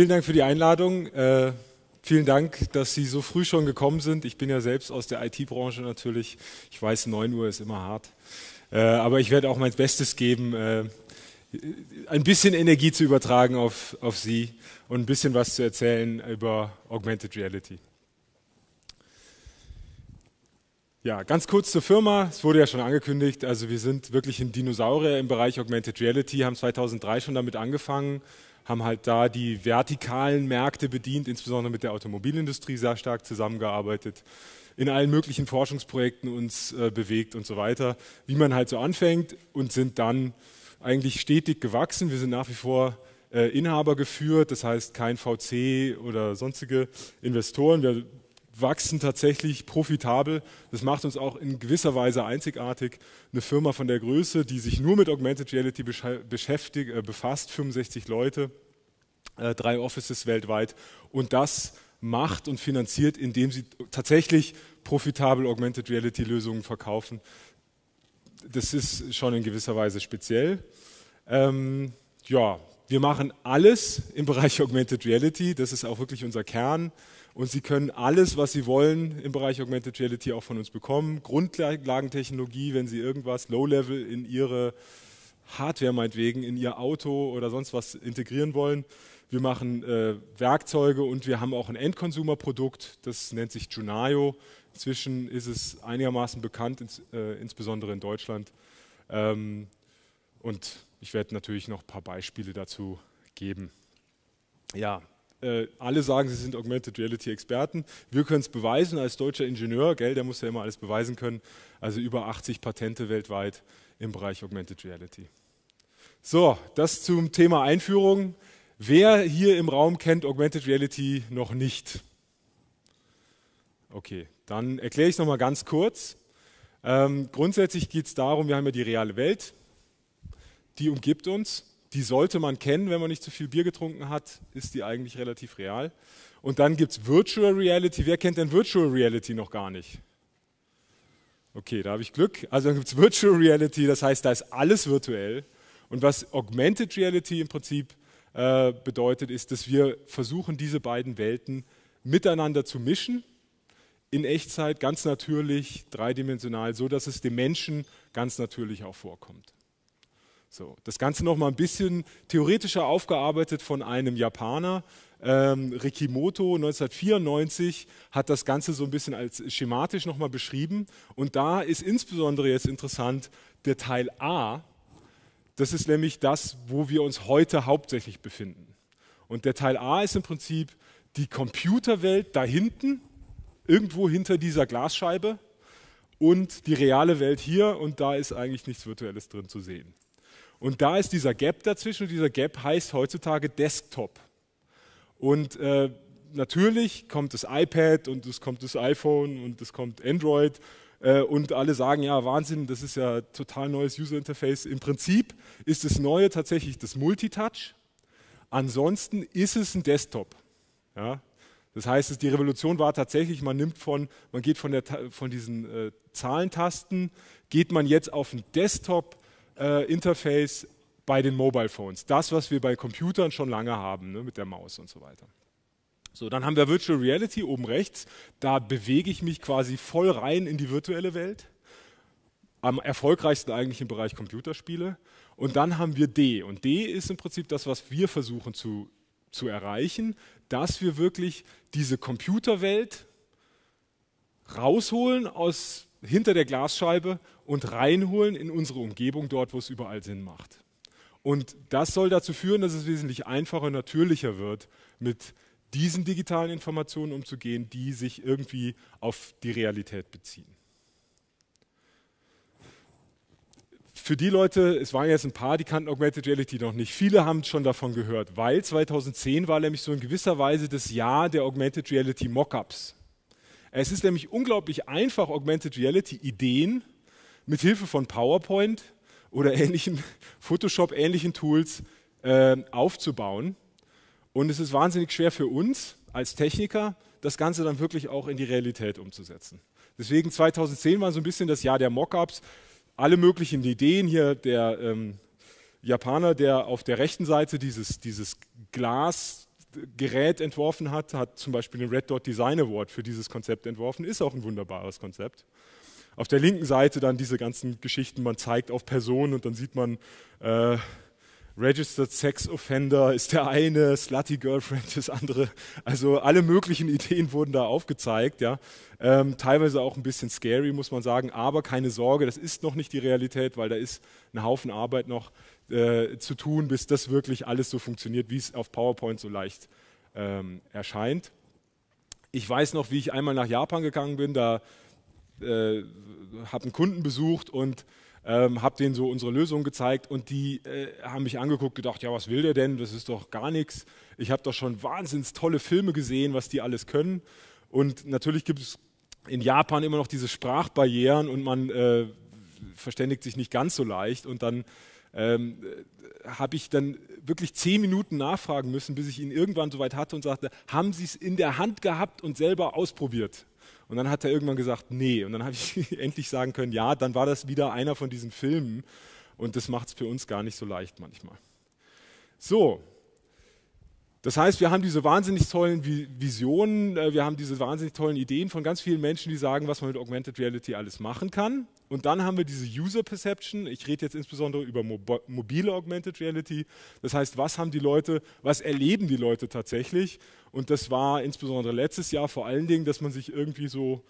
Vielen Dank für die Einladung. Äh, vielen Dank, dass Sie so früh schon gekommen sind. Ich bin ja selbst aus der IT-Branche natürlich. Ich weiß, 9 Uhr ist immer hart. Äh, aber ich werde auch mein Bestes geben, äh, ein bisschen Energie zu übertragen auf, auf Sie und ein bisschen was zu erzählen über Augmented Reality. Ja, ganz kurz zur Firma. Es wurde ja schon angekündigt. Also wir sind wirklich ein Dinosaurier im Bereich Augmented Reality, haben 2003 schon damit angefangen, haben halt da die vertikalen Märkte bedient, insbesondere mit der Automobilindustrie sehr stark zusammengearbeitet, in allen möglichen Forschungsprojekten uns äh, bewegt und so weiter, wie man halt so anfängt und sind dann eigentlich stetig gewachsen. Wir sind nach wie vor äh, Inhaber geführt, das heißt kein VC oder sonstige Investoren. Wir wachsen tatsächlich profitabel. Das macht uns auch in gewisser Weise einzigartig. Eine Firma von der Größe, die sich nur mit Augmented Reality beschäftigt, äh, befasst, 65 Leute, äh, drei Offices weltweit und das macht und finanziert, indem sie tatsächlich profitabel Augmented Reality Lösungen verkaufen. Das ist schon in gewisser Weise speziell. Ähm, ja, wir machen alles im Bereich Augmented Reality, das ist auch wirklich unser Kern. Und Sie können alles, was Sie wollen im Bereich Augmented Reality auch von uns bekommen. Grundlagentechnologie, wenn Sie irgendwas Low-Level in Ihre Hardware meinetwegen, in Ihr Auto oder sonst was integrieren wollen, wir machen äh, Werkzeuge und wir haben auch ein Endkonsumerprodukt, das nennt sich Junayo. Inzwischen ist es einigermaßen bekannt, ins, äh, insbesondere in Deutschland. Ähm, und ich werde natürlich noch ein paar Beispiele dazu geben. Ja, äh, alle sagen, sie sind Augmented Reality-Experten. Wir können es beweisen als deutscher Ingenieur, gell, der muss ja immer alles beweisen können. Also über 80 Patente weltweit im Bereich Augmented Reality. So, das zum Thema Einführung. Wer hier im Raum kennt Augmented Reality noch nicht? Okay, dann erkläre ich es nochmal ganz kurz. Ähm, grundsätzlich geht es darum, wir haben ja die reale Welt, die umgibt uns, die sollte man kennen, wenn man nicht zu viel Bier getrunken hat, ist die eigentlich relativ real. Und dann gibt es Virtual Reality. Wer kennt denn Virtual Reality noch gar nicht? Okay, da habe ich Glück. Also dann gibt es Virtual Reality, das heißt, da ist alles virtuell. Und was Augmented Reality im Prinzip äh, bedeutet, ist, dass wir versuchen, diese beiden Welten miteinander zu mischen, in Echtzeit, ganz natürlich, dreidimensional, so dass es dem Menschen ganz natürlich auch vorkommt. So, das Ganze noch mal ein bisschen theoretischer aufgearbeitet von einem Japaner. Ähm, Rikimoto 1994 hat das Ganze so ein bisschen als schematisch nochmal beschrieben. Und da ist insbesondere jetzt interessant der Teil A, das ist nämlich das, wo wir uns heute hauptsächlich befinden. Und der Teil A ist im Prinzip die Computerwelt da hinten, irgendwo hinter dieser Glasscheibe und die reale Welt hier und da ist eigentlich nichts Virtuelles drin zu sehen. Und da ist dieser Gap dazwischen und dieser Gap heißt heutzutage Desktop. Und äh, natürlich kommt das iPad und es kommt das iPhone und es kommt Android äh, und alle sagen, ja, Wahnsinn, das ist ja total neues User Interface. Im Prinzip ist das Neue tatsächlich das Multitouch. Ansonsten ist es ein Desktop. Ja? Das heißt, die Revolution war tatsächlich, man nimmt von, man geht von, der, von diesen äh, Zahlentasten, geht man jetzt auf ein Desktop-Interface äh, bei den Mobile Phones. Das, was wir bei Computern schon lange haben, ne, mit der Maus und so weiter. So, dann haben wir Virtual Reality oben rechts. Da bewege ich mich quasi voll rein in die virtuelle Welt. Am erfolgreichsten eigentlich im Bereich Computerspiele. Und dann haben wir D. Und D ist im Prinzip das, was wir versuchen zu, zu erreichen, dass wir wirklich diese Computerwelt rausholen aus hinter der Glasscheibe und reinholen in unsere Umgebung, dort, wo es überall Sinn macht. Und das soll dazu führen, dass es wesentlich einfacher und natürlicher wird, mit diesen digitalen Informationen umzugehen, die sich irgendwie auf die Realität beziehen. für die Leute, es waren jetzt ein paar, die kannten Augmented Reality noch nicht. Viele haben schon davon gehört, weil 2010 war nämlich so in gewisser Weise das Jahr der Augmented Reality Mockups. Es ist nämlich unglaublich einfach, Augmented Reality Ideen mit Hilfe von PowerPoint oder ähnlichen Photoshop ähnlichen Tools äh, aufzubauen. Und es ist wahnsinnig schwer für uns als Techniker, das Ganze dann wirklich auch in die Realität umzusetzen. Deswegen 2010 war so ein bisschen das Jahr der Mockups, alle möglichen Ideen hier der ähm, Japaner, der auf der rechten Seite dieses, dieses Glasgerät entworfen hat, hat zum Beispiel den Red Dot Design Award für dieses Konzept entworfen, ist auch ein wunderbares Konzept. Auf der linken Seite dann diese ganzen Geschichten, man zeigt auf Personen und dann sieht man, äh, Registered Sex Offender ist der eine, Slutty Girlfriend das andere. Also alle möglichen Ideen wurden da aufgezeigt, ja. Ähm, teilweise auch ein bisschen scary, muss man sagen, aber keine Sorge, das ist noch nicht die Realität, weil da ist ein Haufen Arbeit noch äh, zu tun, bis das wirklich alles so funktioniert, wie es auf PowerPoint so leicht ähm, erscheint. Ich weiß noch, wie ich einmal nach Japan gegangen bin, da äh, habe einen Kunden besucht und ähm, habe denen so unsere Lösung gezeigt und die äh, haben mich angeguckt, gedacht, ja, was will der denn? Das ist doch gar nichts. Ich habe doch schon wahnsinnig tolle Filme gesehen, was die alles können. Und natürlich gibt es in Japan immer noch diese Sprachbarrieren und man äh, verständigt sich nicht ganz so leicht. Und dann ähm, äh, habe ich dann wirklich zehn Minuten nachfragen müssen, bis ich ihn irgendwann soweit hatte und sagte, haben Sie es in der Hand gehabt und selber ausprobiert? Und dann hat er irgendwann gesagt, nee. Und dann habe ich endlich sagen können, ja, dann war das wieder einer von diesen Filmen. Und das macht es für uns gar nicht so leicht manchmal. So, das heißt, wir haben diese wahnsinnig tollen Visionen, äh, wir haben diese wahnsinnig tollen Ideen von ganz vielen Menschen, die sagen, was man mit Augmented Reality alles machen kann. Und dann haben wir diese User Perception. Ich rede jetzt insbesondere über mobile Augmented Reality. Das heißt, was haben die Leute, was erleben die Leute tatsächlich? Und das war insbesondere letztes Jahr vor allen Dingen, dass man sich irgendwie so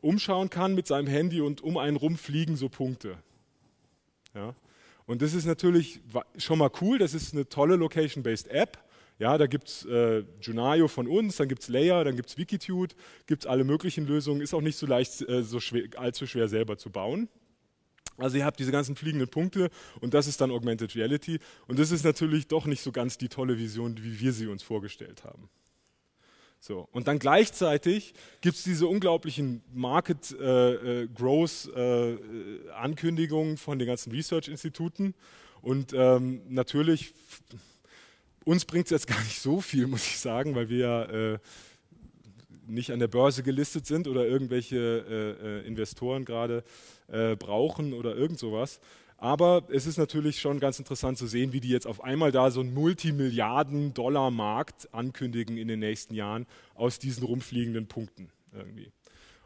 umschauen kann mit seinem Handy und um einen rumfliegen so Punkte. Ja? Und das ist natürlich schon mal cool, das ist eine tolle Location-Based App. Ja, da gibt es äh, Junayo von uns, dann gibt es Layer, dann gibt es Wikitude, gibt es alle möglichen Lösungen. Ist auch nicht so leicht, äh, so schwer, allzu schwer selber zu bauen. Also ihr habt diese ganzen fliegenden Punkte und das ist dann Augmented Reality. Und das ist natürlich doch nicht so ganz die tolle Vision, wie wir sie uns vorgestellt haben. So, und dann gleichzeitig gibt es diese unglaublichen Market äh, äh, Growth äh, äh, Ankündigungen von den ganzen Research-Instituten. Und ähm, natürlich, uns bringt es jetzt gar nicht so viel, muss ich sagen, weil wir ja äh, nicht an der Börse gelistet sind oder irgendwelche äh, äh, Investoren gerade äh, brauchen oder irgend sowas. Aber es ist natürlich schon ganz interessant zu sehen, wie die jetzt auf einmal da so einen Multimilliarden-Dollar-Markt ankündigen in den nächsten Jahren aus diesen rumfliegenden Punkten irgendwie.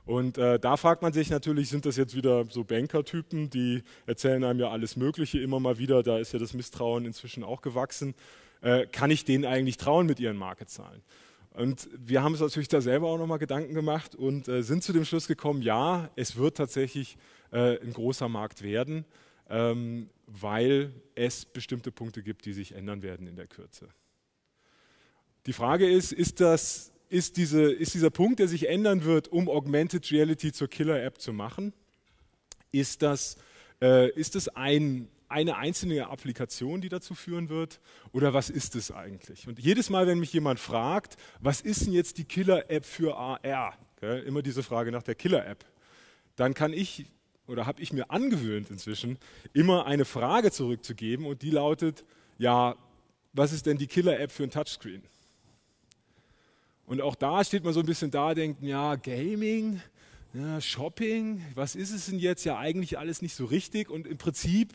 Und äh, da fragt man sich natürlich, sind das jetzt wieder so Banker-Typen, die erzählen einem ja alles Mögliche immer mal wieder, da ist ja das Misstrauen inzwischen auch gewachsen. Äh, kann ich denen eigentlich trauen mit ihren Marketzahlen? Und wir haben uns natürlich da selber auch nochmal Gedanken gemacht und äh, sind zu dem Schluss gekommen, ja, es wird tatsächlich äh, ein großer Markt werden, ähm, weil es bestimmte Punkte gibt, die sich ändern werden in der Kürze. Die Frage ist, ist, das, ist, diese, ist dieser Punkt, der sich ändern wird, um Augmented Reality zur Killer-App zu machen, ist das, äh, ist das ein eine einzelne Applikation, die dazu führen wird? Oder was ist es eigentlich? Und jedes Mal, wenn mich jemand fragt, was ist denn jetzt die Killer-App für AR? Gell, immer diese Frage nach der Killer-App. Dann kann ich oder habe ich mir angewöhnt inzwischen, immer eine Frage zurückzugeben und die lautet, ja, was ist denn die Killer-App für ein Touchscreen? Und auch da steht man so ein bisschen da, denkt, ja, Gaming, ja, Shopping, was ist es denn jetzt ja eigentlich alles nicht so richtig? Und im Prinzip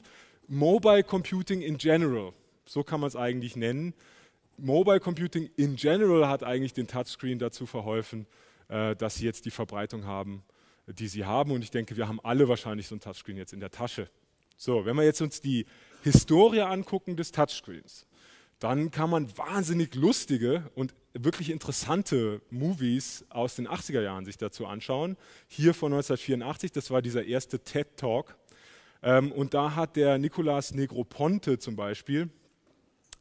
Mobile Computing in General. So kann man es eigentlich nennen. Mobile Computing in General hat eigentlich den Touchscreen dazu verholfen, äh, dass sie jetzt die Verbreitung haben, die sie haben. Und ich denke, wir haben alle wahrscheinlich so ein Touchscreen jetzt in der Tasche. So, wenn wir jetzt uns die Historie angucken des Touchscreens, dann kann man wahnsinnig lustige und wirklich interessante Movies aus den 80er Jahren sich dazu anschauen. Hier von 1984, das war dieser erste TED Talk ähm, und da hat der Nicolas Negroponte zum Beispiel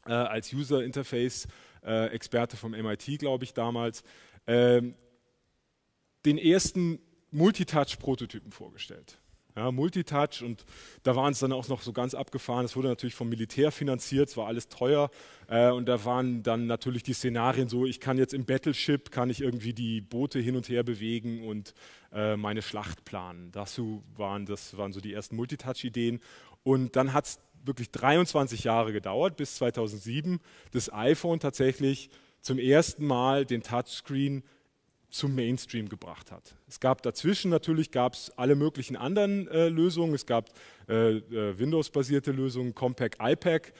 äh, als User Interface äh, Experte vom MIT, glaube ich, damals, ähm, den ersten Multitouch-Prototypen vorgestellt. Ja, Multitouch und da waren es dann auch noch so ganz abgefahren. Es wurde natürlich vom Militär finanziert, es war alles teuer äh, und da waren dann natürlich die Szenarien so: Ich kann jetzt im Battleship kann ich irgendwie die Boote hin und her bewegen und äh, meine Schlacht planen. Dazu waren das waren so die ersten Multitouch-Ideen und dann hat es wirklich 23 Jahre gedauert, bis 2007 das iPhone tatsächlich zum ersten Mal den Touchscreen zum Mainstream gebracht hat. Es gab dazwischen natürlich gab's alle möglichen anderen äh, Lösungen. Es gab äh, äh, Windows-basierte Lösungen, Compaq, iPac,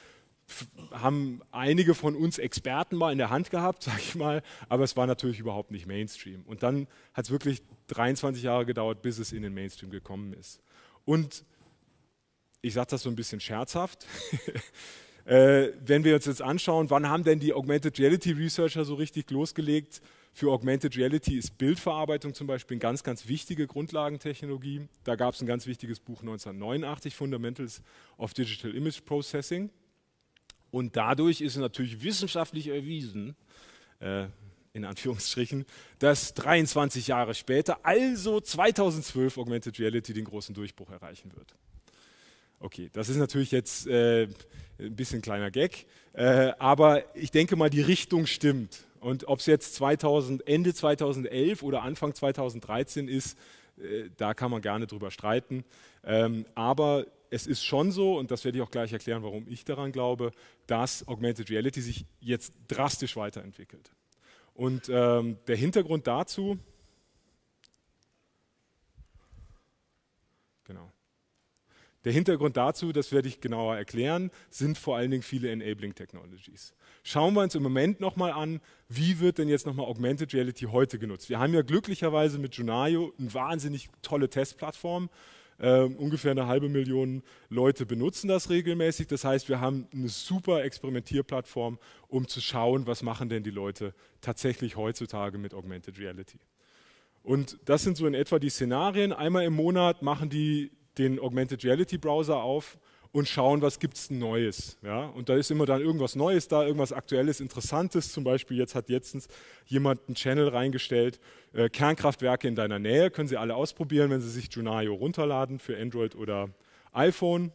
haben einige von uns Experten mal in der Hand gehabt, sag ich mal, aber es war natürlich überhaupt nicht Mainstream. Und dann hat es wirklich 23 Jahre gedauert, bis es in den Mainstream gekommen ist. Und ich sage das so ein bisschen scherzhaft, äh, wenn wir uns jetzt anschauen, wann haben denn die Augmented Reality Researcher so richtig losgelegt, für Augmented Reality ist Bildverarbeitung zum Beispiel eine ganz, ganz wichtige Grundlagentechnologie. Da gab es ein ganz wichtiges Buch 1989, Fundamentals of Digital Image Processing. Und dadurch ist natürlich wissenschaftlich erwiesen, äh, in Anführungsstrichen, dass 23 Jahre später, also 2012, Augmented Reality den großen Durchbruch erreichen wird. Okay, das ist natürlich jetzt äh, ein bisschen kleiner Gag, äh, aber ich denke mal, die Richtung stimmt. Und ob es jetzt 2000, Ende 2011 oder Anfang 2013 ist, äh, da kann man gerne drüber streiten. Ähm, aber es ist schon so, und das werde ich auch gleich erklären, warum ich daran glaube, dass Augmented Reality sich jetzt drastisch weiterentwickelt. Und ähm, der Hintergrund dazu, genau. Der Hintergrund dazu, das werde ich genauer erklären, sind vor allen Dingen viele Enabling Technologies. Schauen wir uns im Moment nochmal an, wie wird denn jetzt nochmal Augmented Reality heute genutzt? Wir haben ja glücklicherweise mit Junayo eine wahnsinnig tolle Testplattform. Ähm, ungefähr eine halbe Million Leute benutzen das regelmäßig. Das heißt, wir haben eine super Experimentierplattform, um zu schauen, was machen denn die Leute tatsächlich heutzutage mit Augmented Reality. Und das sind so in etwa die Szenarien. Einmal im Monat machen die den Augmented Reality Browser auf und schauen, was gibt es Neues. Ja? Und da ist immer dann irgendwas Neues da, irgendwas Aktuelles, Interessantes. Zum Beispiel jetzt hat letztens jemand einen Channel reingestellt, äh, Kernkraftwerke in deiner Nähe, können Sie alle ausprobieren, wenn Sie sich Junayo runterladen für Android oder iPhone.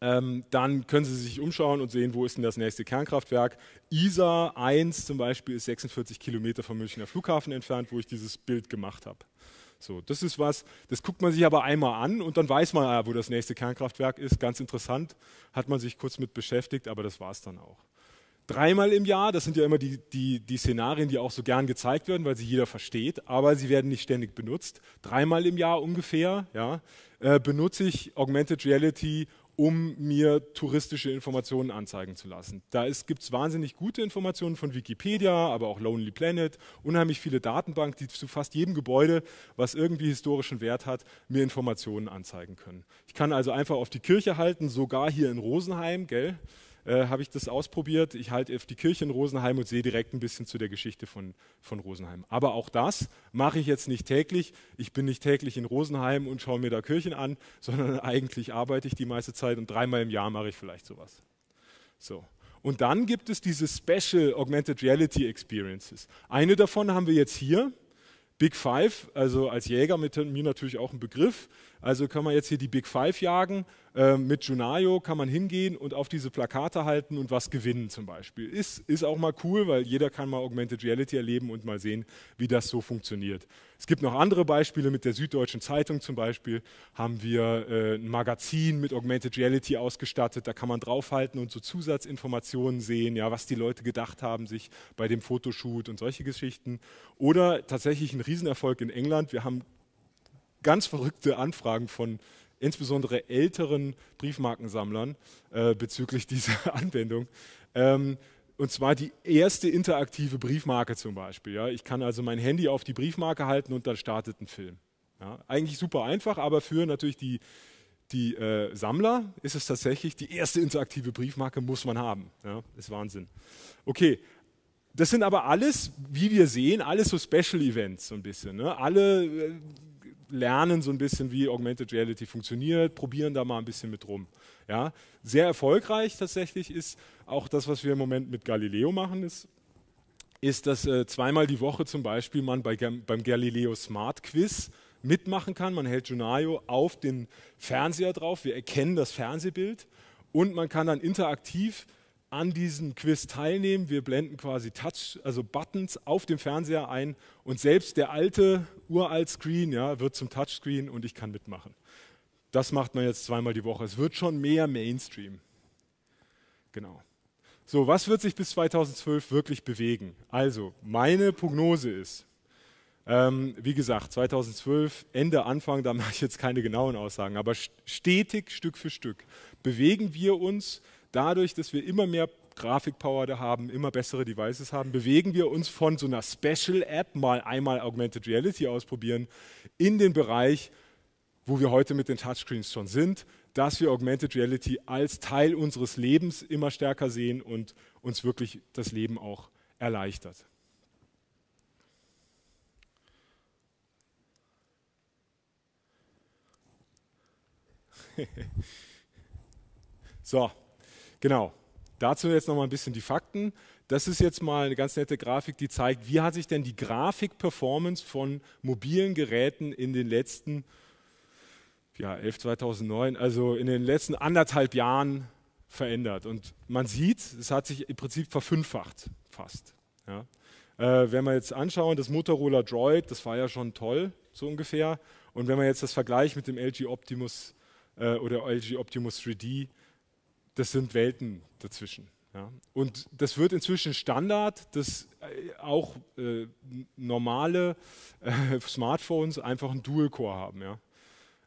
Ähm, dann können Sie sich umschauen und sehen, wo ist denn das nächste Kernkraftwerk. ISA 1 zum Beispiel ist 46 Kilometer vom Münchner Flughafen entfernt, wo ich dieses Bild gemacht habe. So, das ist was, das guckt man sich aber einmal an und dann weiß man ah, wo das nächste Kernkraftwerk ist. Ganz interessant, hat man sich kurz mit beschäftigt, aber das war es dann auch. Dreimal im Jahr, das sind ja immer die, die, die Szenarien, die auch so gern gezeigt werden, weil sie jeder versteht, aber sie werden nicht ständig benutzt. Dreimal im Jahr ungefähr ja, äh, benutze ich Augmented Reality, um mir touristische Informationen anzeigen zu lassen. Da gibt es wahnsinnig gute Informationen von Wikipedia, aber auch Lonely Planet, unheimlich viele Datenbanken, die zu fast jedem Gebäude, was irgendwie historischen Wert hat, mir Informationen anzeigen können. Ich kann also einfach auf die Kirche halten, sogar hier in Rosenheim, gell? Äh, habe ich das ausprobiert. Ich halte auf die Kirche in Rosenheim und sehe direkt ein bisschen zu der Geschichte von, von Rosenheim. Aber auch das mache ich jetzt nicht täglich. Ich bin nicht täglich in Rosenheim und schaue mir da Kirchen an, sondern eigentlich arbeite ich die meiste Zeit und dreimal im Jahr mache ich vielleicht sowas. So. Und dann gibt es diese Special Augmented Reality Experiences. Eine davon haben wir jetzt hier. Big Five, also als Jäger mit mir natürlich auch ein Begriff. Also kann man jetzt hier die Big Five jagen ähm, mit Junayo kann man hingehen und auf diese Plakate halten und was gewinnen zum Beispiel. Ist, ist auch mal cool, weil jeder kann mal Augmented Reality erleben und mal sehen, wie das so funktioniert. Es gibt noch andere Beispiele, mit der Süddeutschen Zeitung zum Beispiel haben wir äh, ein Magazin mit Augmented Reality ausgestattet, da kann man draufhalten und so Zusatzinformationen sehen, ja, was die Leute gedacht haben sich bei dem Fotoshoot und solche Geschichten. Oder tatsächlich ein Riesenerfolg in England, wir haben ganz verrückte Anfragen von insbesondere älteren Briefmarkensammlern äh, bezüglich dieser Anwendung. Ähm, und zwar die erste interaktive Briefmarke zum Beispiel. Ja. Ich kann also mein Handy auf die Briefmarke halten und dann startet ein Film. Ja. Eigentlich super einfach, aber für natürlich die, die äh, Sammler ist es tatsächlich, die erste interaktive Briefmarke muss man haben. Ja. Ist Wahnsinn. Okay, das sind aber alles, wie wir sehen, alles so Special Events so ein bisschen. Ne? Alle äh, lernen so ein bisschen, wie Augmented Reality funktioniert, probieren da mal ein bisschen mit rum. Ja? Sehr erfolgreich tatsächlich ist auch das, was wir im Moment mit Galileo machen, ist, ist dass äh, zweimal die Woche zum Beispiel man bei, beim Galileo Smart Quiz mitmachen kann. Man hält Junayo auf den Fernseher drauf, wir erkennen das Fernsehbild und man kann dann interaktiv an diesem Quiz teilnehmen. Wir blenden quasi Touch, also Buttons auf dem Fernseher ein und selbst der alte, uralt Screen ja, wird zum Touchscreen und ich kann mitmachen. Das macht man jetzt zweimal die Woche. Es wird schon mehr Mainstream. Genau. So, was wird sich bis 2012 wirklich bewegen? Also, meine Prognose ist, ähm, wie gesagt, 2012, Ende, Anfang, da mache ich jetzt keine genauen Aussagen, aber stetig Stück für Stück bewegen wir uns dadurch, dass wir immer mehr Grafikpower da haben, immer bessere Devices haben, bewegen wir uns von so einer Special-App, mal einmal Augmented Reality ausprobieren, in den Bereich, wo wir heute mit den Touchscreens schon sind, dass wir Augmented Reality als Teil unseres Lebens immer stärker sehen und uns wirklich das Leben auch erleichtert. so, Genau, dazu jetzt nochmal ein bisschen die Fakten. Das ist jetzt mal eine ganz nette Grafik, die zeigt, wie hat sich denn die Grafikperformance von mobilen Geräten in den letzten ja, 11, 2009, also in den letzten anderthalb Jahren verändert. Und man sieht, es hat sich im Prinzip verfünffacht fast. Ja. Äh, wenn wir jetzt anschauen, das Motorola Droid, das war ja schon toll, so ungefähr. Und wenn man jetzt das Vergleich mit dem LG Optimus äh, oder LG Optimus 3D, das sind Welten dazwischen. Ja. Und das wird inzwischen Standard, dass äh, auch äh, normale äh, Smartphones einfach einen Dual-Core haben. Ja.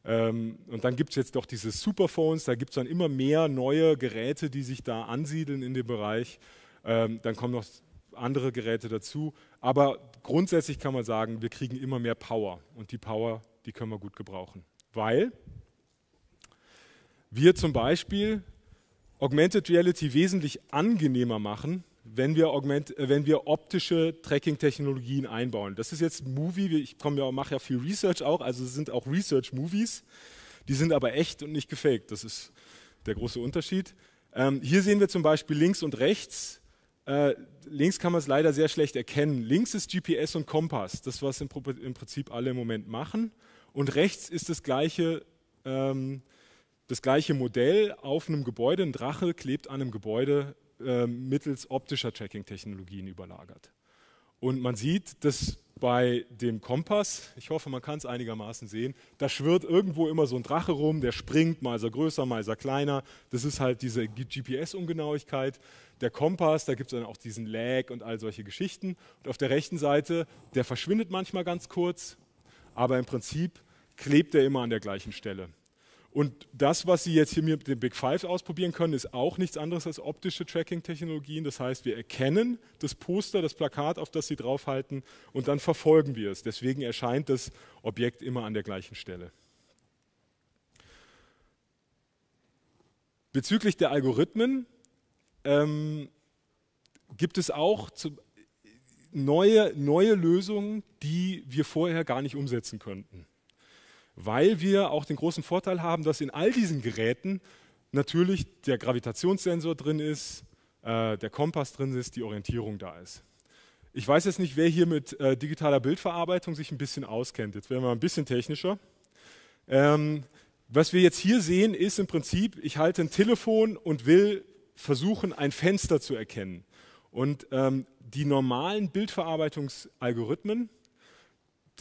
Ähm, und dann gibt es jetzt doch diese Superphones, da gibt es dann immer mehr neue Geräte, die sich da ansiedeln in dem Bereich. Ähm, dann kommen noch andere Geräte dazu. Aber grundsätzlich kann man sagen, wir kriegen immer mehr Power. Und die Power, die können wir gut gebrauchen. Weil wir zum Beispiel Augmented Reality wesentlich angenehmer machen, wenn wir, Augment, äh, wenn wir optische Tracking-Technologien einbauen. Das ist jetzt ein Movie, ich ja, mache ja viel Research auch, also es sind auch Research-Movies, die sind aber echt und nicht gefaked, das ist der große Unterschied. Ähm, hier sehen wir zum Beispiel links und rechts, äh, links kann man es leider sehr schlecht erkennen. Links ist GPS und Kompass, das was im, im Prinzip alle im Moment machen und rechts ist das gleiche ähm, das gleiche Modell auf einem Gebäude, ein Drache klebt an einem Gebäude äh, mittels optischer Tracking-Technologien überlagert. Und man sieht, dass bei dem Kompass, ich hoffe, man kann es einigermaßen sehen, da schwirrt irgendwo immer so ein Drache rum, der springt, mal ist er größer, mal ist er kleiner. Das ist halt diese GPS-Ungenauigkeit. Der Kompass, da gibt es dann auch diesen Lag und all solche Geschichten. Und auf der rechten Seite, der verschwindet manchmal ganz kurz, aber im Prinzip klebt er immer an der gleichen Stelle. Und das, was Sie jetzt hier mit dem Big Five ausprobieren können, ist auch nichts anderes als optische Tracking-Technologien. Das heißt, wir erkennen das Poster, das Plakat, auf das Sie draufhalten, und dann verfolgen wir es. Deswegen erscheint das Objekt immer an der gleichen Stelle. Bezüglich der Algorithmen ähm, gibt es auch zu, neue, neue Lösungen, die wir vorher gar nicht umsetzen könnten weil wir auch den großen Vorteil haben, dass in all diesen Geräten natürlich der Gravitationssensor drin ist, äh, der Kompass drin ist, die Orientierung da ist. Ich weiß jetzt nicht, wer hier mit äh, digitaler Bildverarbeitung sich ein bisschen auskennt. Jetzt werden wir ein bisschen technischer. Ähm, was wir jetzt hier sehen, ist im Prinzip, ich halte ein Telefon und will versuchen, ein Fenster zu erkennen. Und ähm, die normalen Bildverarbeitungsalgorithmen,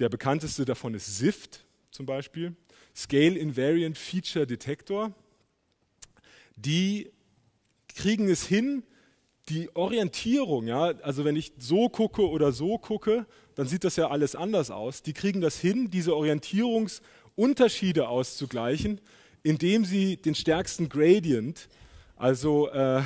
der bekannteste davon ist SIFT, zum Beispiel, Scale Invariant Feature Detector, die kriegen es hin, die Orientierung, ja, also wenn ich so gucke oder so gucke, dann sieht das ja alles anders aus. Die kriegen das hin, diese Orientierungsunterschiede auszugleichen, indem sie den stärksten Gradient, also äh,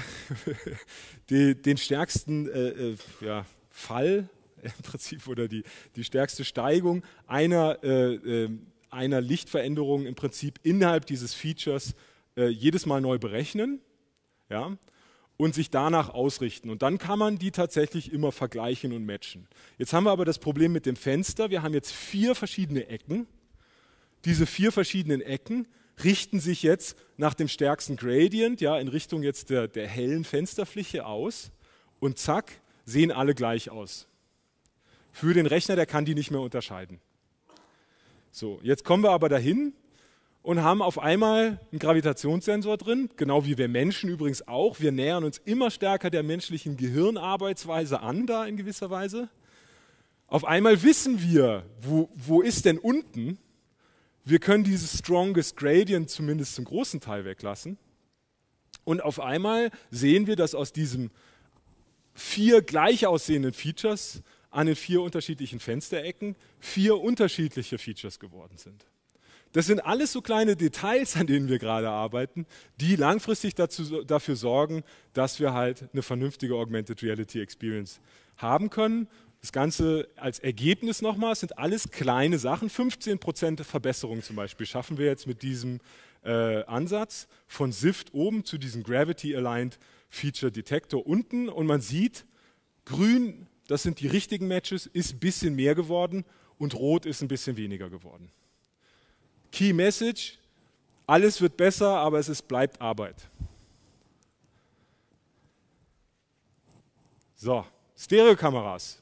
die, den stärksten äh, äh, ja, Fall im Prinzip oder die, die stärkste Steigung einer äh, ähm, einer Lichtveränderung im Prinzip innerhalb dieses Features äh, jedes Mal neu berechnen ja, und sich danach ausrichten. Und dann kann man die tatsächlich immer vergleichen und matchen. Jetzt haben wir aber das Problem mit dem Fenster. Wir haben jetzt vier verschiedene Ecken. Diese vier verschiedenen Ecken richten sich jetzt nach dem stärksten Gradient, ja, in Richtung jetzt der, der hellen Fensterfläche aus. Und zack, sehen alle gleich aus. Für den Rechner, der kann die nicht mehr unterscheiden. So, jetzt kommen wir aber dahin und haben auf einmal einen Gravitationssensor drin, genau wie wir Menschen übrigens auch. Wir nähern uns immer stärker der menschlichen Gehirnarbeitsweise an, da in gewisser Weise. Auf einmal wissen wir, wo, wo ist denn unten. Wir können dieses Strongest Gradient zumindest zum großen Teil weglassen. Und auf einmal sehen wir, dass aus diesen vier gleich aussehenden Features an den vier unterschiedlichen Fensterecken vier unterschiedliche Features geworden sind. Das sind alles so kleine Details, an denen wir gerade arbeiten, die langfristig dazu, dafür sorgen, dass wir halt eine vernünftige Augmented Reality Experience haben können. Das Ganze als Ergebnis nochmal, sind alles kleine Sachen. 15% Verbesserung zum Beispiel schaffen wir jetzt mit diesem äh, Ansatz von SIFT oben zu diesem Gravity Aligned Feature Detector unten und man sieht, grün das sind die richtigen Matches, ist ein bisschen mehr geworden und rot ist ein bisschen weniger geworden. Key Message, alles wird besser, aber es ist, bleibt Arbeit. So, Stereokameras.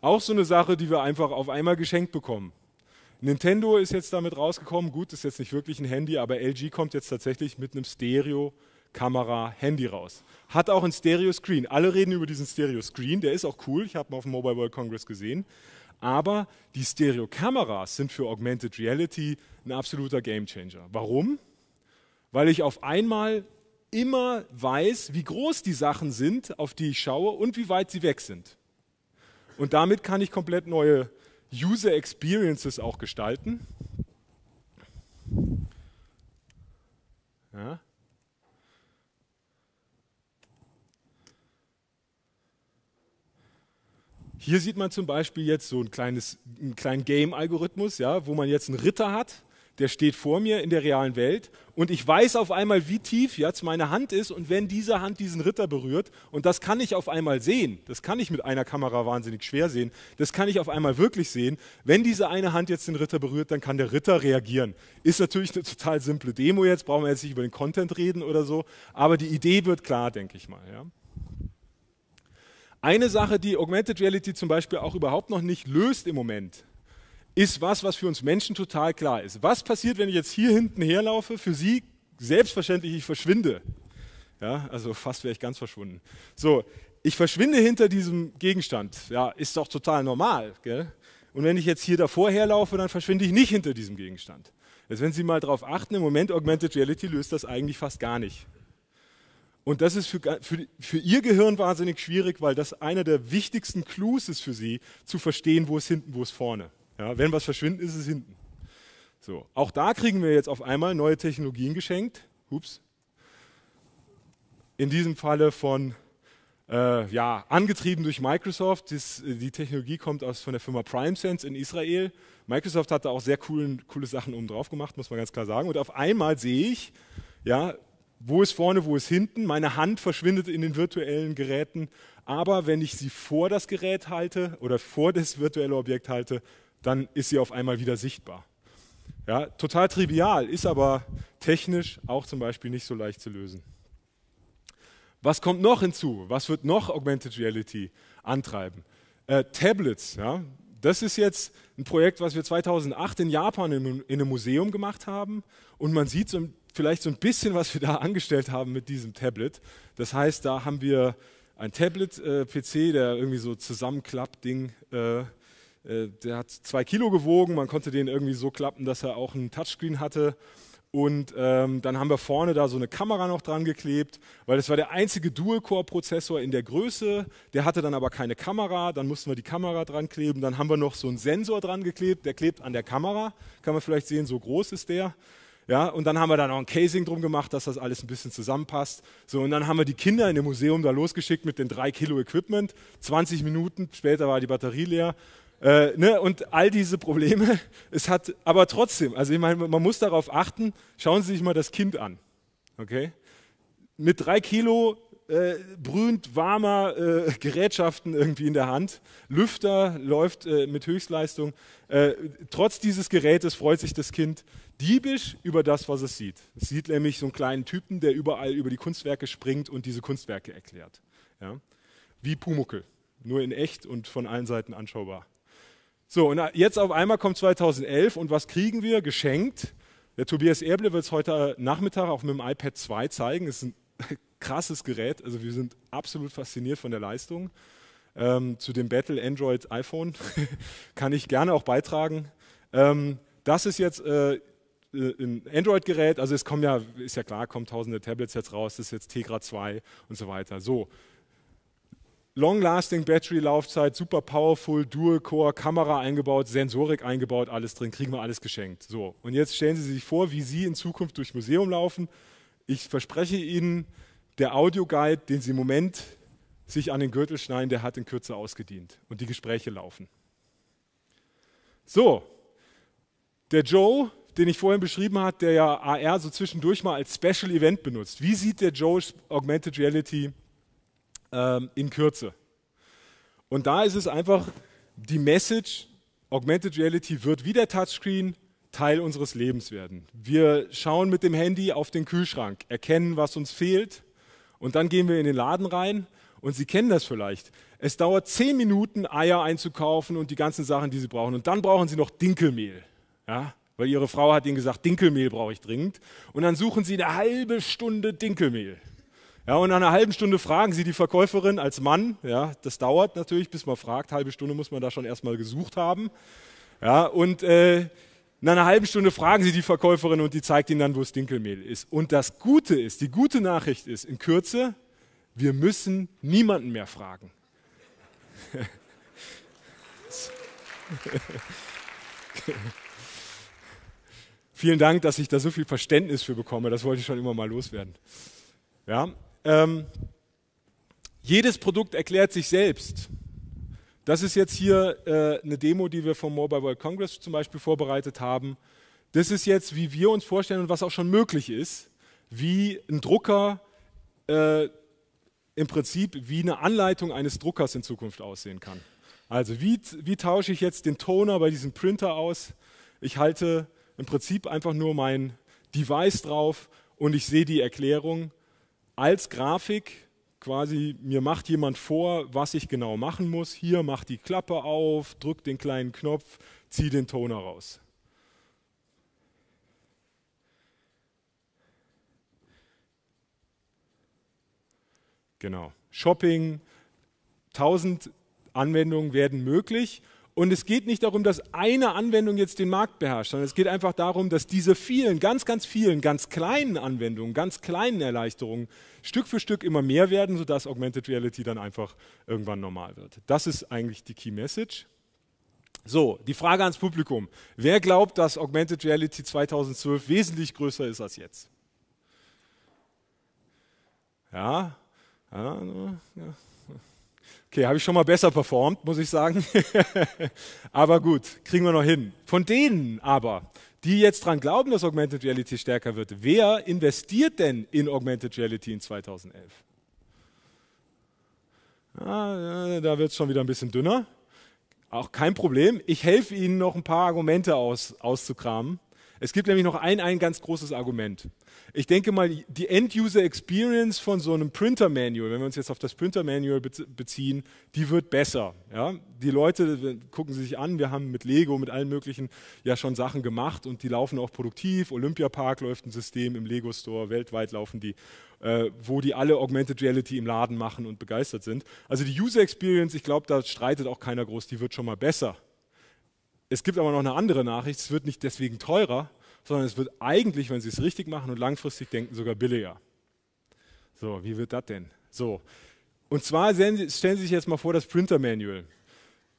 Auch so eine Sache, die wir einfach auf einmal geschenkt bekommen. Nintendo ist jetzt damit rausgekommen, gut, ist jetzt nicht wirklich ein Handy, aber LG kommt jetzt tatsächlich mit einem Stereo-Kamera Kamera, Handy raus. Hat auch ein Stereo-Screen. Alle reden über diesen Stereo-Screen, der ist auch cool, ich habe ihn auf dem Mobile World Congress gesehen. Aber die Stereo-Kameras sind für Augmented Reality ein absoluter Gamechanger. Warum? Weil ich auf einmal immer weiß, wie groß die Sachen sind, auf die ich schaue und wie weit sie weg sind. Und damit kann ich komplett neue User Experiences auch gestalten. Ja. Hier sieht man zum Beispiel jetzt so ein kleines, einen kleinen Game-Algorithmus, ja, wo man jetzt einen Ritter hat, der steht vor mir in der realen Welt und ich weiß auf einmal, wie tief jetzt meine Hand ist und wenn diese Hand diesen Ritter berührt und das kann ich auf einmal sehen, das kann ich mit einer Kamera wahnsinnig schwer sehen, das kann ich auf einmal wirklich sehen, wenn diese eine Hand jetzt den Ritter berührt, dann kann der Ritter reagieren. Ist natürlich eine total simple Demo jetzt, brauchen wir jetzt nicht über den Content reden oder so, aber die Idee wird klar, denke ich mal. Ja. Eine Sache, die Augmented Reality zum Beispiel auch überhaupt noch nicht löst im Moment, ist was, was für uns Menschen total klar ist. Was passiert, wenn ich jetzt hier hinten herlaufe? Für Sie selbstverständlich, ich verschwinde. Ja, also fast wäre ich ganz verschwunden. So, ich verschwinde hinter diesem Gegenstand. Ja, ist doch total normal. Gell? Und wenn ich jetzt hier davor herlaufe, dann verschwinde ich nicht hinter diesem Gegenstand. Also wenn Sie mal darauf achten, im Moment Augmented Reality löst das eigentlich fast gar nicht. Und das ist für, für, für, ihr Gehirn wahnsinnig schwierig, weil das einer der wichtigsten Clues ist für sie, zu verstehen, wo es hinten, wo es vorne. Ja, wenn was verschwindet, ist es hinten. So, auch da kriegen wir jetzt auf einmal neue Technologien geschenkt. Hups. In diesem Falle von, äh, ja, angetrieben durch Microsoft. Das, äh, die Technologie kommt aus, von der Firma PrimeSense in Israel. Microsoft hat da auch sehr coolen, coole Sachen oben drauf gemacht, muss man ganz klar sagen. Und auf einmal sehe ich, ja, wo ist vorne, wo ist hinten. Meine Hand verschwindet in den virtuellen Geräten, aber wenn ich sie vor das Gerät halte oder vor das virtuelle Objekt halte, dann ist sie auf einmal wieder sichtbar. Ja, total trivial, ist aber technisch auch zum Beispiel nicht so leicht zu lösen. Was kommt noch hinzu? Was wird noch Augmented Reality antreiben? Äh, Tablets, ja, das ist jetzt ein Projekt, was wir 2008 in Japan in, in einem Museum gemacht haben. Und man sieht so ein vielleicht so ein bisschen, was wir da angestellt haben mit diesem Tablet. Das heißt, da haben wir ein Tablet-PC, äh, der irgendwie so zusammenklappt ding äh, äh, der hat zwei Kilo gewogen, man konnte den irgendwie so klappen, dass er auch einen Touchscreen hatte. Und ähm, dann haben wir vorne da so eine Kamera noch dran geklebt, weil das war der einzige Dual-Core-Prozessor in der Größe. Der hatte dann aber keine Kamera, dann mussten wir die Kamera dran kleben. Dann haben wir noch so einen Sensor dran geklebt, der klebt an der Kamera. Kann man vielleicht sehen, so groß ist der. Ja, und dann haben wir da noch ein Casing drum gemacht, dass das alles ein bisschen zusammenpasst. So, und dann haben wir die Kinder in dem Museum da losgeschickt mit den drei Kilo Equipment. 20 Minuten später war die Batterie leer. Äh, ne, und all diese Probleme, es hat, aber trotzdem, also ich meine, man muss darauf achten, schauen Sie sich mal das Kind an. Okay? Mit drei Kilo äh, brühend warmer äh, Gerätschaften irgendwie in der Hand. Lüfter läuft äh, mit Höchstleistung. Äh, trotz dieses Gerätes freut sich das Kind diebisch über das, was es sieht. Es sieht nämlich so einen kleinen Typen, der überall über die Kunstwerke springt und diese Kunstwerke erklärt. Ja? Wie Pumuckel, nur in echt und von allen Seiten anschaubar. So, und jetzt auf einmal kommt 2011 und was kriegen wir? Geschenkt. Der Tobias Erble wird es heute Nachmittag auch mit dem iPad 2 zeigen. Es ist ein krasses Gerät, also wir sind absolut fasziniert von der Leistung. Ähm, zu dem Battle Android iPhone kann ich gerne auch beitragen. Ähm, das ist jetzt äh, ein äh, Android-Gerät, also es kommen ja, ist ja klar, kommen tausende Tablets jetzt raus, das ist jetzt Tegra 2 und so weiter. So, Long-lasting Battery-Laufzeit, super powerful, Dual-Core, Kamera eingebaut, Sensorik eingebaut, alles drin, kriegen wir alles geschenkt. So, und jetzt stellen Sie sich vor, wie Sie in Zukunft durchs Museum laufen. Ich verspreche Ihnen, der Audio-Guide, den Sie im Moment sich an den Gürtel schneiden, der hat in Kürze ausgedient und die Gespräche laufen. So, der Joe den ich vorhin beschrieben habe, der ja AR so zwischendurch mal als Special Event benutzt. Wie sieht der Joe Augmented Reality ähm, in Kürze? Und da ist es einfach die Message, Augmented Reality wird wie der Touchscreen Teil unseres Lebens werden. Wir schauen mit dem Handy auf den Kühlschrank, erkennen, was uns fehlt und dann gehen wir in den Laden rein und Sie kennen das vielleicht. Es dauert zehn Minuten, Eier einzukaufen und die ganzen Sachen, die Sie brauchen. Und dann brauchen Sie noch Dinkelmehl. Ja? weil ihre Frau hat ihnen gesagt, Dinkelmehl brauche ich dringend. Und dann suchen sie eine halbe Stunde Dinkelmehl. Ja, und nach einer halben Stunde fragen sie die Verkäuferin als Mann. Ja, das dauert natürlich, bis man fragt. Halbe Stunde muss man da schon erstmal gesucht haben. Ja, und äh, nach einer halben Stunde fragen sie die Verkäuferin und die zeigt ihnen dann, wo es Dinkelmehl ist. Und das Gute ist, die gute Nachricht ist, in Kürze, wir müssen niemanden mehr fragen. Vielen Dank, dass ich da so viel Verständnis für bekomme. Das wollte ich schon immer mal loswerden. Ja, ähm, jedes Produkt erklärt sich selbst. Das ist jetzt hier äh, eine Demo, die wir vom Mobile World Congress zum Beispiel vorbereitet haben. Das ist jetzt, wie wir uns vorstellen und was auch schon möglich ist, wie ein Drucker äh, im Prinzip wie eine Anleitung eines Druckers in Zukunft aussehen kann. Also wie, wie tausche ich jetzt den Toner bei diesem Printer aus? Ich halte im Prinzip einfach nur mein Device drauf und ich sehe die Erklärung als Grafik. Quasi, mir macht jemand vor, was ich genau machen muss. Hier macht die Klappe auf, drückt den kleinen Knopf, zieht den Toner raus. Genau. Shopping, 1000 Anwendungen werden möglich und es geht nicht darum, dass eine Anwendung jetzt den Markt beherrscht, sondern es geht einfach darum, dass diese vielen, ganz, ganz vielen, ganz kleinen Anwendungen, ganz kleinen Erleichterungen Stück für Stück immer mehr werden, sodass Augmented Reality dann einfach irgendwann normal wird. Das ist eigentlich die Key Message. So, die Frage ans Publikum. Wer glaubt, dass Augmented Reality 2012 wesentlich größer ist als jetzt? Ja, ja, ja. Okay, habe ich schon mal besser performt, muss ich sagen. aber gut, kriegen wir noch hin. Von denen aber, die jetzt daran glauben, dass Augmented Reality stärker wird, wer investiert denn in Augmented Reality in 2011? Ah, da wird es schon wieder ein bisschen dünner. Auch kein Problem. Ich helfe Ihnen noch ein paar Argumente aus, auszukramen. Es gibt nämlich noch ein, ein ganz großes Argument. Ich denke mal, die End-User Experience von so einem Printer-Manual, wenn wir uns jetzt auf das Printer-Manual beziehen, die wird besser. Ja? Die Leute äh, gucken sie sich an, wir haben mit Lego, mit allen möglichen ja schon Sachen gemacht und die laufen auch produktiv. Olympiapark läuft ein System im Lego-Store, weltweit laufen die, äh, wo die alle Augmented Reality im Laden machen und begeistert sind. Also die User Experience, ich glaube, da streitet auch keiner groß, die wird schon mal besser. Es gibt aber noch eine andere Nachricht, es wird nicht deswegen teurer, sondern es wird eigentlich, wenn Sie es richtig machen und langfristig denken, sogar billiger. So, wie wird das denn? So. Und zwar stellen Sie sich jetzt mal vor das Printer-Manual.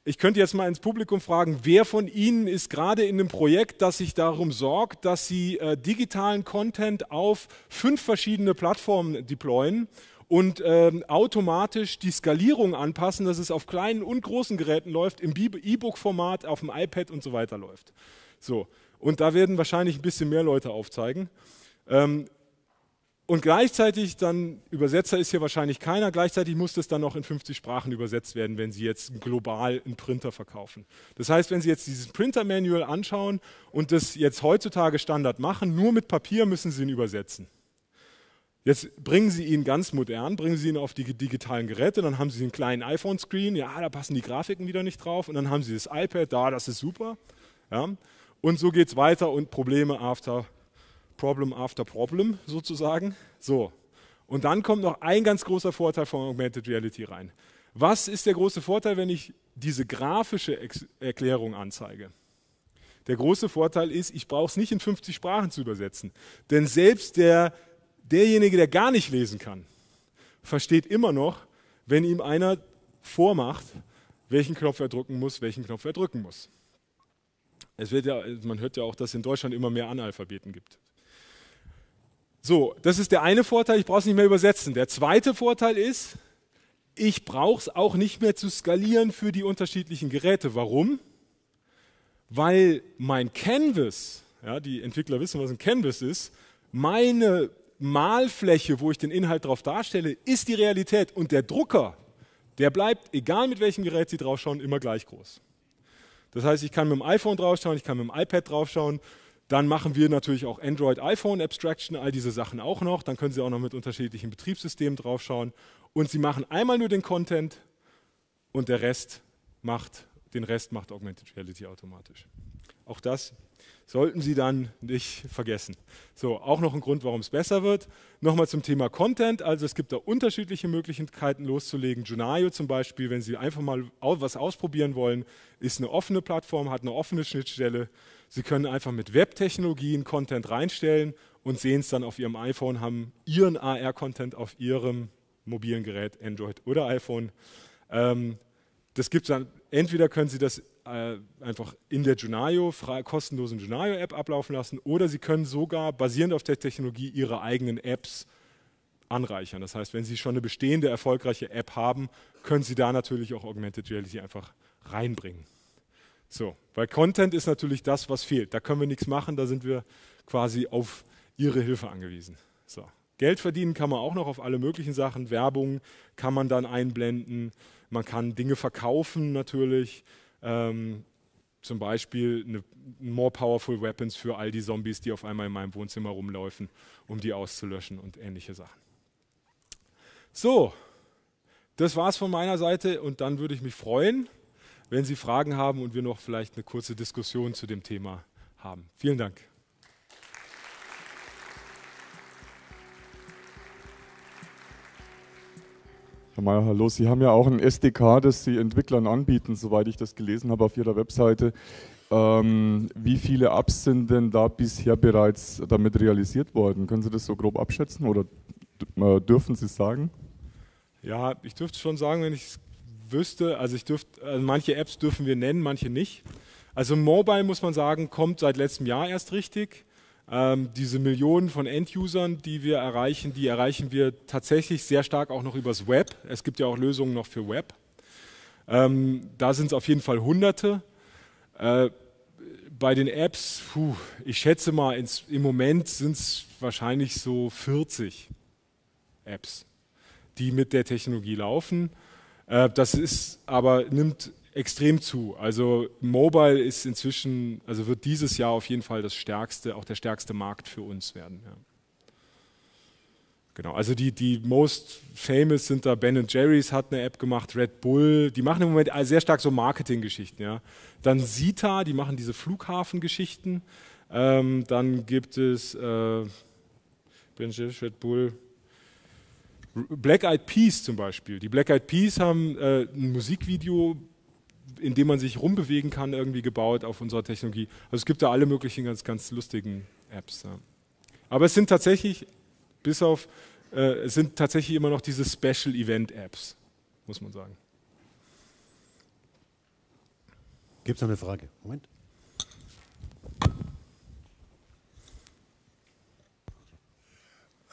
Ich könnte jetzt mal ins Publikum fragen, wer von Ihnen ist gerade in einem Projekt, das sich darum sorgt, dass Sie äh, digitalen Content auf fünf verschiedene Plattformen deployen und ähm, automatisch die Skalierung anpassen, dass es auf kleinen und großen Geräten läuft, im E-Book-Format, auf dem iPad und so weiter läuft. So, und da werden wahrscheinlich ein bisschen mehr Leute aufzeigen. Ähm, und gleichzeitig dann, Übersetzer ist hier wahrscheinlich keiner, gleichzeitig muss das dann noch in 50 Sprachen übersetzt werden, wenn Sie jetzt global einen Printer verkaufen. Das heißt, wenn Sie jetzt dieses Printer-Manual anschauen und das jetzt heutzutage Standard machen, nur mit Papier müssen Sie ihn übersetzen. Jetzt bringen sie ihn ganz modern, bringen sie ihn auf die digitalen Geräte, dann haben sie einen kleinen iPhone-Screen, ja, da passen die Grafiken wieder nicht drauf, und dann haben sie das iPad, da, das ist super. Ja. Und so geht es weiter und Probleme after Problem after Problem sozusagen. So. Und dann kommt noch ein ganz großer Vorteil von Augmented Reality rein. Was ist der große Vorteil, wenn ich diese grafische Ex Erklärung anzeige? Der große Vorteil ist, ich brauche es nicht in 50 Sprachen zu übersetzen. Denn selbst der derjenige, der gar nicht lesen kann, versteht immer noch, wenn ihm einer vormacht, welchen Knopf er drücken muss, welchen Knopf er drücken muss. Es wird ja, man hört ja auch, dass es in Deutschland immer mehr Analphabeten gibt. So, das ist der eine Vorteil, ich brauche es nicht mehr übersetzen. Der zweite Vorteil ist, ich brauche es auch nicht mehr zu skalieren für die unterschiedlichen Geräte. Warum? Weil mein Canvas, ja, die Entwickler wissen, was ein Canvas ist, meine Malfläche, wo ich den Inhalt drauf darstelle, ist die Realität. Und der Drucker, der bleibt, egal mit welchem Gerät Sie draufschauen, immer gleich groß. Das heißt, ich kann mit dem iPhone draufschauen, ich kann mit dem iPad draufschauen. Dann machen wir natürlich auch Android, iPhone, Abstraction, all diese Sachen auch noch. Dann können Sie auch noch mit unterschiedlichen Betriebssystemen draufschauen. Und Sie machen einmal nur den Content und der Rest macht, den Rest macht Augmented Reality automatisch. Auch das sollten Sie dann nicht vergessen. So, auch noch ein Grund, warum es besser wird. Nochmal zum Thema Content. Also es gibt da unterschiedliche Möglichkeiten loszulegen. Junayo zum Beispiel, wenn Sie einfach mal was ausprobieren wollen, ist eine offene Plattform, hat eine offene Schnittstelle. Sie können einfach mit Web-Technologien Content reinstellen und sehen es dann auf Ihrem iPhone, haben Ihren AR-Content auf Ihrem mobilen Gerät, Android oder iPhone. Ähm, das gibt dann, entweder können Sie das äh, einfach in der Junayo, kostenlosen Junayo-App ablaufen lassen oder Sie können sogar basierend auf der Technologie Ihre eigenen Apps anreichern. Das heißt, wenn Sie schon eine bestehende, erfolgreiche App haben, können Sie da natürlich auch Augmented Reality einfach reinbringen. So, weil Content ist natürlich das, was fehlt. Da können wir nichts machen, da sind wir quasi auf Ihre Hilfe angewiesen. So. Geld verdienen kann man auch noch auf alle möglichen Sachen. Werbung kann man dann einblenden. Man kann Dinge verkaufen natürlich. Ähm, zum Beispiel eine, more powerful Weapons für all die Zombies, die auf einmal in meinem Wohnzimmer rumlaufen, um die auszulöschen und ähnliche Sachen. So, das war's von meiner Seite und dann würde ich mich freuen, wenn Sie Fragen haben und wir noch vielleicht eine kurze Diskussion zu dem Thema haben. Vielen Dank. Herr Mayer, hallo. Sie haben ja auch ein SDK, das Sie Entwicklern anbieten, soweit ich das gelesen habe auf Ihrer Webseite. Ähm, wie viele Apps sind denn da bisher bereits damit realisiert worden? Können Sie das so grob abschätzen oder äh, dürfen Sie es sagen? Ja, ich dürfte schon sagen, wenn ich es wüsste. Also, ich dürfte, also manche Apps dürfen wir nennen, manche nicht. Also Mobile, muss man sagen, kommt seit letztem Jahr erst richtig. Ähm, diese Millionen von End-Usern, die wir erreichen, die erreichen wir tatsächlich sehr stark auch noch übers Web. Es gibt ja auch Lösungen noch für Web. Ähm, da sind es auf jeden Fall Hunderte. Äh, bei den Apps, puh, ich schätze mal, ins, im Moment sind es wahrscheinlich so 40 Apps, die mit der Technologie laufen. Äh, das ist aber nimmt extrem zu. Also Mobile ist inzwischen, also wird dieses Jahr auf jeden Fall das stärkste, auch der stärkste Markt für uns werden. Ja. Genau, also die, die most famous sind da Ben Jerry's hat eine App gemacht, Red Bull, die machen im Moment sehr stark so Marketinggeschichten, ja. Dann Sita, die machen diese Flughafengeschichten. Ähm, dann gibt es äh, Ben Jerry's, Red Bull, Black Eyed Peas zum Beispiel. Die Black Eyed Peas haben äh, ein Musikvideo in dem man sich rumbewegen kann, irgendwie gebaut auf unserer Technologie. Also es gibt da alle möglichen ganz, ganz lustigen Apps. Ja. Aber es sind tatsächlich, bis auf, äh, es sind tatsächlich immer noch diese Special Event Apps, muss man sagen. Gibt es noch eine Frage? Moment.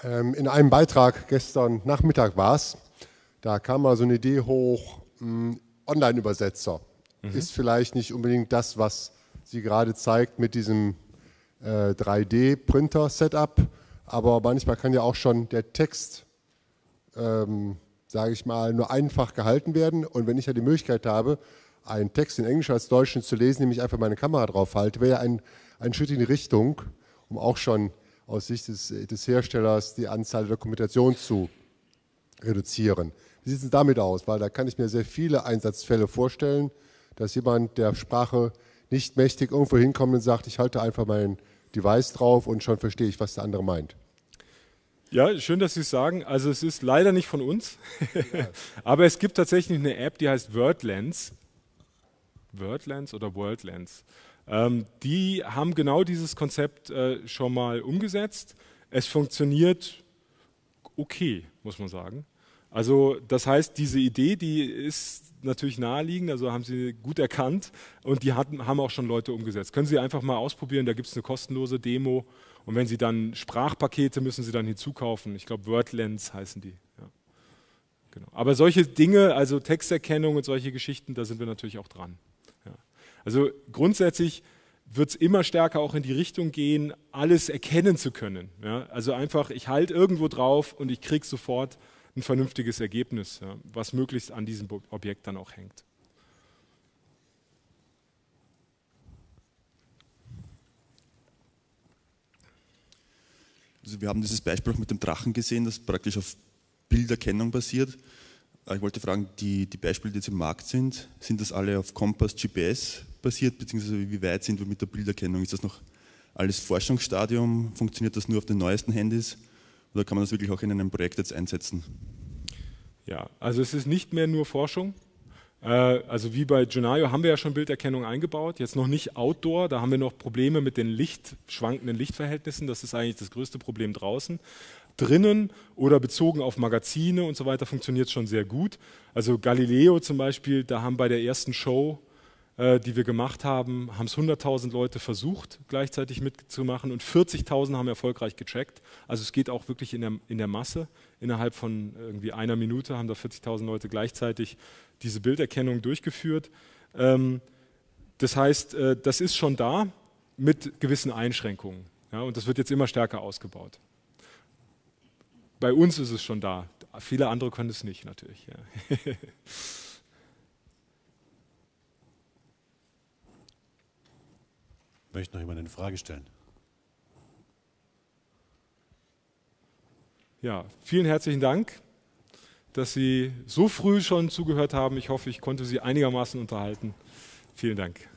Ähm, in einem Beitrag gestern Nachmittag war es, da kam mal so eine Idee hoch, mm, Online-Übersetzer mhm. ist vielleicht nicht unbedingt das, was sie gerade zeigt mit diesem äh, 3D-Printer-Setup. Aber manchmal kann ja auch schon der Text, ähm, sage ich mal, nur einfach gehalten werden. Und wenn ich ja die Möglichkeit habe, einen Text in Englisch als Deutschen zu lesen, nämlich einfach meine Kamera drauf halte, wäre ja ein, ein Schritt in die Richtung, um auch schon aus Sicht des, des Herstellers die Anzahl der Dokumentation zu reduzieren. Wie sieht es damit aus? Weil da kann ich mir sehr viele Einsatzfälle vorstellen, dass jemand der Sprache nicht mächtig irgendwo hinkommt und sagt, ich halte einfach mein Device drauf und schon verstehe ich, was der andere meint. Ja, schön, dass Sie es sagen. Also es ist leider nicht von uns, aber es gibt tatsächlich eine App, die heißt WordLens. WordLens oder WorldLens. Ähm, die haben genau dieses Konzept äh, schon mal umgesetzt. Es funktioniert okay, muss man sagen. Also das heißt, diese Idee, die ist natürlich naheliegend, also haben sie gut erkannt und die hatten, haben auch schon Leute umgesetzt. Können Sie einfach mal ausprobieren, da gibt es eine kostenlose Demo und wenn Sie dann Sprachpakete müssen Sie dann hinzukaufen. Ich glaube, Wordlens heißen die. Ja. Genau. Aber solche Dinge, also Texterkennung und solche Geschichten, da sind wir natürlich auch dran. Ja. Also grundsätzlich wird es immer stärker auch in die Richtung gehen, alles erkennen zu können. Ja. Also einfach, ich halte irgendwo drauf und ich kriege sofort ein vernünftiges Ergebnis, ja, was möglichst an diesem Objekt dann auch hängt. Also wir haben dieses Beispiel auch mit dem Drachen gesehen, das praktisch auf Bilderkennung basiert. Äh, ich wollte fragen, die, die Beispiele, die jetzt im Markt sind, sind das alle auf Kompass, GPS basiert, beziehungsweise wie weit sind wir mit der Bilderkennung? Ist das noch alles Forschungsstadium? Funktioniert das nur auf den neuesten Handys? Oder kann man das wirklich auch in einem Projekt jetzt einsetzen? Ja, also es ist nicht mehr nur Forschung. Äh, also wie bei Junayo haben wir ja schon Bilderkennung eingebaut, jetzt noch nicht Outdoor, da haben wir noch Probleme mit den Licht, schwankenden Lichtverhältnissen, das ist eigentlich das größte Problem draußen. Drinnen oder bezogen auf Magazine und so weiter funktioniert es schon sehr gut. Also Galileo zum Beispiel, da haben bei der ersten Show äh, die wir gemacht haben, haben es 100.000 Leute versucht, gleichzeitig mitzumachen und 40.000 haben erfolgreich gecheckt. Also es geht auch wirklich in der, in der Masse. Innerhalb von irgendwie einer Minute haben da 40.000 Leute gleichzeitig diese Bilderkennung durchgeführt. Ähm, das heißt, äh, das ist schon da mit gewissen Einschränkungen. Ja, und das wird jetzt immer stärker ausgebaut. Bei uns ist es schon da. Viele andere können es nicht natürlich. Ja. Möchte noch jemand eine Frage stellen? Ja, vielen herzlichen Dank, dass Sie so früh schon zugehört haben. Ich hoffe, ich konnte Sie einigermaßen unterhalten. Vielen Dank.